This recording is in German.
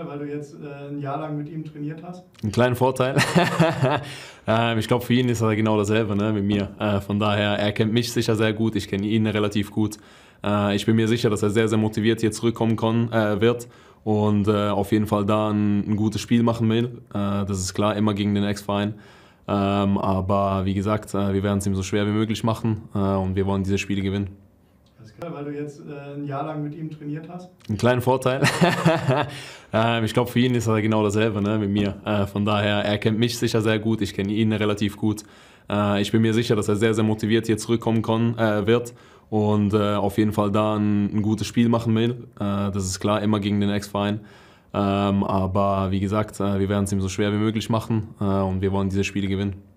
Weil du jetzt äh, ein Jahr lang mit ihm trainiert hast? Einen kleinen Vorteil. Ähm, ich glaube, für ihn ist er genau dasselbe ne, mit mir. Äh, von daher, er kennt mich sicher sehr gut, ich kenne ihn relativ gut. Äh, ich bin mir sicher, dass er sehr, sehr motiviert hier zurückkommen kann, wird und auf jeden Fall da ein, ein gutes Spiel machen will. das ist klar, immer gegen den Ex-Verein. Ähm, aber wie gesagt, wir werden es ihm so schwer wie möglich machen und wir wollen diese Spiele gewinnen. Alles klar, weil du jetzt äh, ein Jahr lang mit ihm trainiert hast. Einen kleinen Vorteil. äh, ich glaube, für ihn ist er genau dasselbe ne, mit mir. Äh, von daher, er kennt mich sicher sehr gut, ich kenne ihn relativ gut. Äh, ich bin mir sicher, dass er sehr, sehr motiviert hier zurückkommen kann, äh, wird und äh, auf jeden Fall da ein, ein gutes Spiel machen will. das ist klar, immer gegen den Ex-Verein. Ähm, aber wie gesagt, wir werden es ihm so schwer wie möglich machen und wir wollen diese Spiele gewinnen.